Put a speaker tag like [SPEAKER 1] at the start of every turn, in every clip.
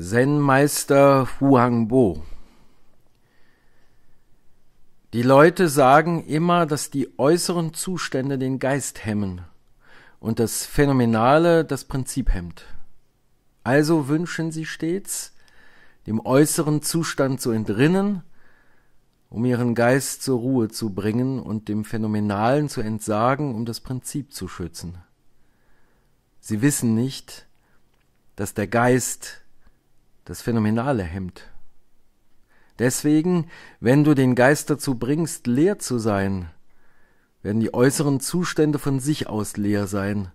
[SPEAKER 1] Zen-Meister Huang Bo. Die Leute sagen immer, dass die äußeren Zustände den Geist hemmen und das Phänomenale das Prinzip hemmt. Also wünschen sie stets, dem äußeren Zustand zu entrinnen, um ihren Geist zur Ruhe zu bringen und dem Phänomenalen zu entsagen, um das Prinzip zu schützen. Sie wissen nicht, dass der Geist das phänomenale Hemd. Deswegen, wenn du den Geist dazu bringst, leer zu sein, werden die äußeren Zustände von sich aus leer sein.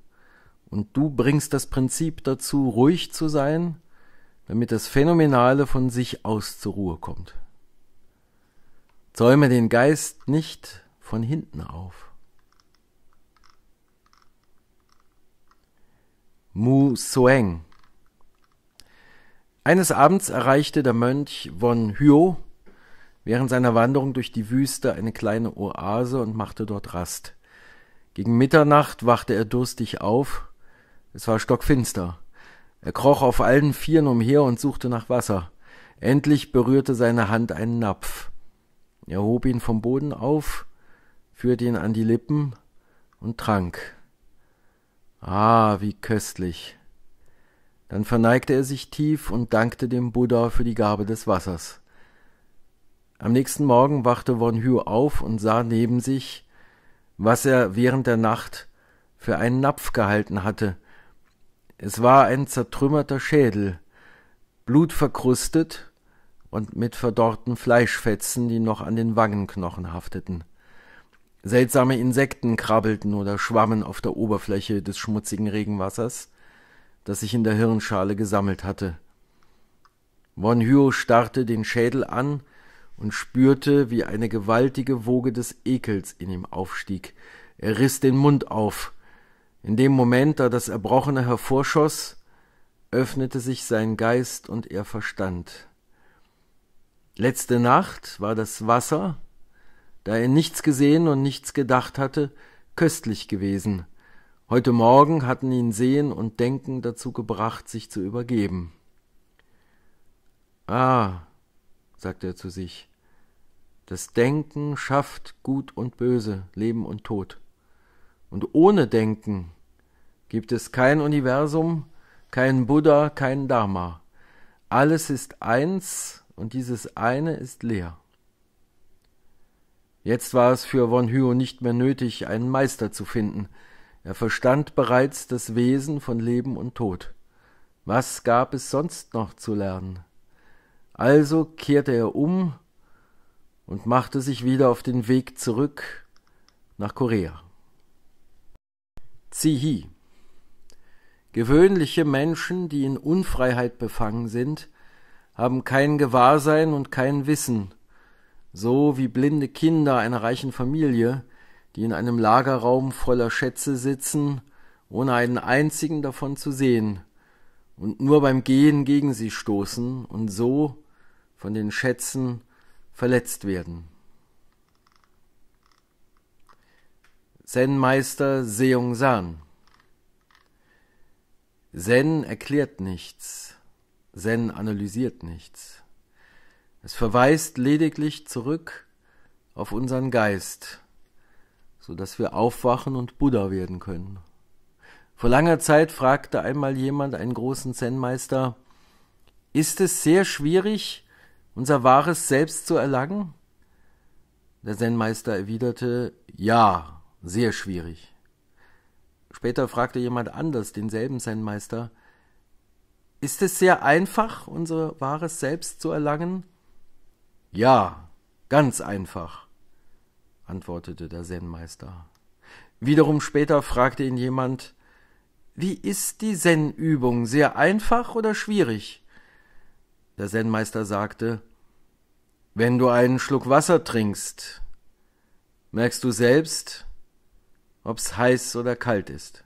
[SPEAKER 1] Und du bringst das Prinzip dazu, ruhig zu sein, damit das Phänomenale von sich aus zur Ruhe kommt. Zäume den Geist nicht von hinten auf. Mu Soeng eines Abends erreichte der Mönch von Hyo während seiner Wanderung durch die Wüste eine kleine Oase und machte dort Rast. Gegen Mitternacht wachte er durstig auf. Es war stockfinster. Er kroch auf allen Vieren umher und suchte nach Wasser. Endlich berührte seine Hand einen Napf. Er hob ihn vom Boden auf, führte ihn an die Lippen und trank. Ah, wie köstlich! Dann verneigte er sich tief und dankte dem Buddha für die Gabe des Wassers. Am nächsten Morgen wachte Won Hyu auf und sah neben sich, was er während der Nacht für einen Napf gehalten hatte. Es war ein zertrümmerter Schädel, blutverkrustet und mit verdorrten Fleischfetzen, die noch an den Wangenknochen hafteten. Seltsame Insekten krabbelten oder schwammen auf der Oberfläche des schmutzigen Regenwassers, das sich in der Hirnschale gesammelt hatte. Von Hyo starrte den Schädel an und spürte, wie eine gewaltige Woge des Ekels in ihm aufstieg. Er riss den Mund auf. In dem Moment, da das Erbrochene hervorschoss, öffnete sich sein Geist und er verstand. Letzte Nacht war das Wasser, da er nichts gesehen und nichts gedacht hatte, köstlich gewesen. Heute Morgen hatten ihn Sehen und Denken dazu gebracht, sich zu übergeben. Ah, sagte er zu sich, das Denken schafft Gut und Böse, Leben und Tod. Und ohne Denken gibt es kein Universum, keinen Buddha, keinen Dharma. Alles ist eins und dieses eine ist leer. Jetzt war es für Von Hyo nicht mehr nötig, einen Meister zu finden, er verstand bereits das Wesen von Leben und Tod. Was gab es sonst noch zu lernen? Also kehrte er um und machte sich wieder auf den Weg zurück nach Korea. Zihi Gewöhnliche Menschen, die in Unfreiheit befangen sind, haben kein Gewahrsein und kein Wissen, so wie blinde Kinder einer reichen Familie, die in einem Lagerraum voller Schätze sitzen, ohne einen einzigen davon zu sehen, und nur beim Gehen gegen sie stoßen und so von den Schätzen verletzt werden. Zen-Meister Seung San Zen erklärt nichts, Zen analysiert nichts. Es verweist lediglich zurück auf unseren Geist so dass wir aufwachen und Buddha werden können. Vor langer Zeit fragte einmal jemand einen großen Zen-Meister, ist es sehr schwierig, unser wahres Selbst zu erlangen? Der Zen-Meister erwiderte, ja, sehr schwierig. Später fragte jemand anders denselben Zen-Meister, ist es sehr einfach, unser wahres Selbst zu erlangen? Ja, ganz einfach antwortete der Zen-Meister. Wiederum später fragte ihn jemand, wie ist die Zen-Übung? Sehr einfach oder schwierig? Der Zen-Meister sagte, wenn du einen Schluck Wasser trinkst, merkst du selbst, ob's heiß oder kalt ist.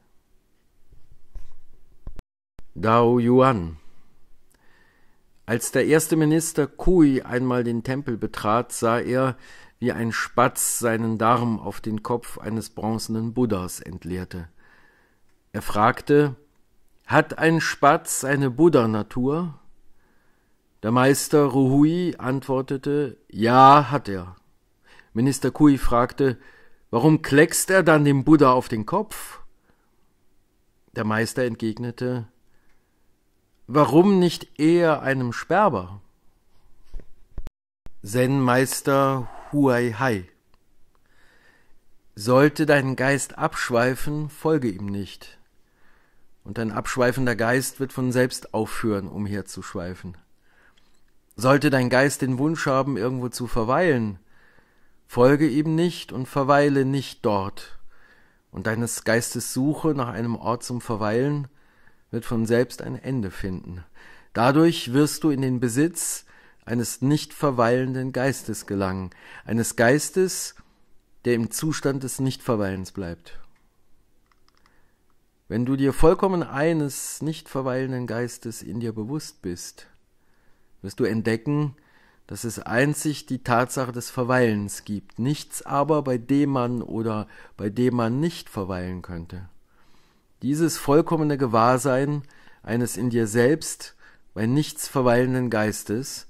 [SPEAKER 1] Dao Yuan Als der erste Minister Kui einmal den Tempel betrat, sah er, wie ein Spatz seinen Darm auf den Kopf eines bronzenen Buddhas entleerte. Er fragte, hat ein Spatz eine Buddha-Natur? Der Meister Ruhui antwortete, ja, hat er. Minister Kui fragte, warum kleckst er dann dem Buddha auf den Kopf? Der Meister entgegnete, warum nicht eher einem Sperber? Zen-Meister Huai Hai. Sollte dein Geist abschweifen, folge ihm nicht. Und dein abschweifender Geist wird von selbst aufhören, umherzuschweifen. Sollte dein Geist den Wunsch haben, irgendwo zu verweilen, folge ihm nicht und verweile nicht dort. Und deines Geistes Suche nach einem Ort zum Verweilen wird von selbst ein Ende finden. Dadurch wirst du in den Besitz eines nicht verweilenden Geistes gelangen, eines Geistes, der im Zustand des Nichtverweilens bleibt. Wenn du dir vollkommen eines nicht verweilenden Geistes in dir bewusst bist, wirst du entdecken, dass es einzig die Tatsache des Verweilens gibt, nichts aber, bei dem man oder bei dem man nicht verweilen könnte. Dieses vollkommene Gewahrsein eines in dir selbst bei nichts verweilenden Geistes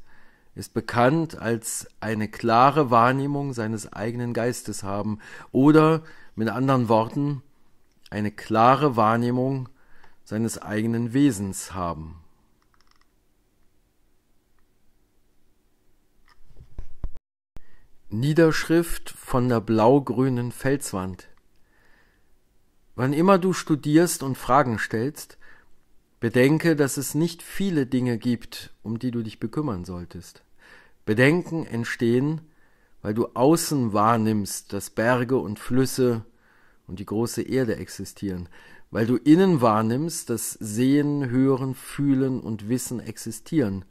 [SPEAKER 1] ist bekannt als eine klare Wahrnehmung seines eigenen Geistes haben oder mit anderen Worten eine klare Wahrnehmung seines eigenen Wesens haben. Niederschrift von der blau-grünen Felswand. Wann immer du studierst und Fragen stellst, bedenke, dass es nicht viele Dinge gibt, um die du dich bekümmern solltest. Bedenken entstehen, weil du außen wahrnimmst, dass Berge und Flüsse und die große Erde existieren, weil du innen wahrnimmst, dass Sehen, Hören, Fühlen und Wissen existieren,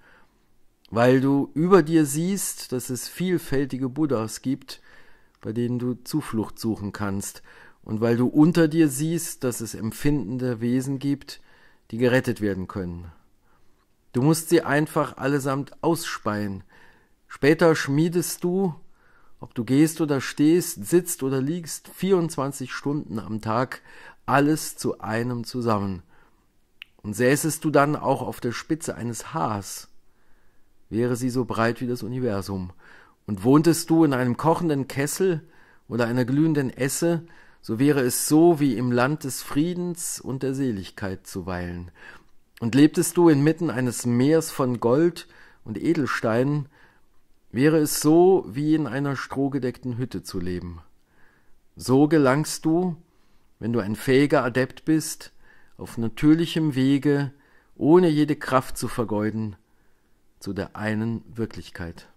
[SPEAKER 1] weil du über dir siehst, dass es vielfältige Buddhas gibt, bei denen du Zuflucht suchen kannst, und weil du unter dir siehst, dass es empfindende Wesen gibt, die gerettet werden können. Du musst sie einfach allesamt ausspeien, Später schmiedest du, ob du gehst oder stehst, sitzt oder liegst, 24 Stunden am Tag alles zu einem zusammen. Und säßest du dann auch auf der Spitze eines Haars, wäre sie so breit wie das Universum. Und wohntest du in einem kochenden Kessel oder einer glühenden Esse, so wäre es so wie im Land des Friedens und der Seligkeit zu weilen. Und lebtest du inmitten eines Meers von Gold und Edelsteinen, Wäre es so, wie in einer strohgedeckten Hütte zu leben. So gelangst du, wenn du ein fähiger Adept bist, auf natürlichem Wege, ohne jede Kraft zu vergeuden, zu der einen Wirklichkeit.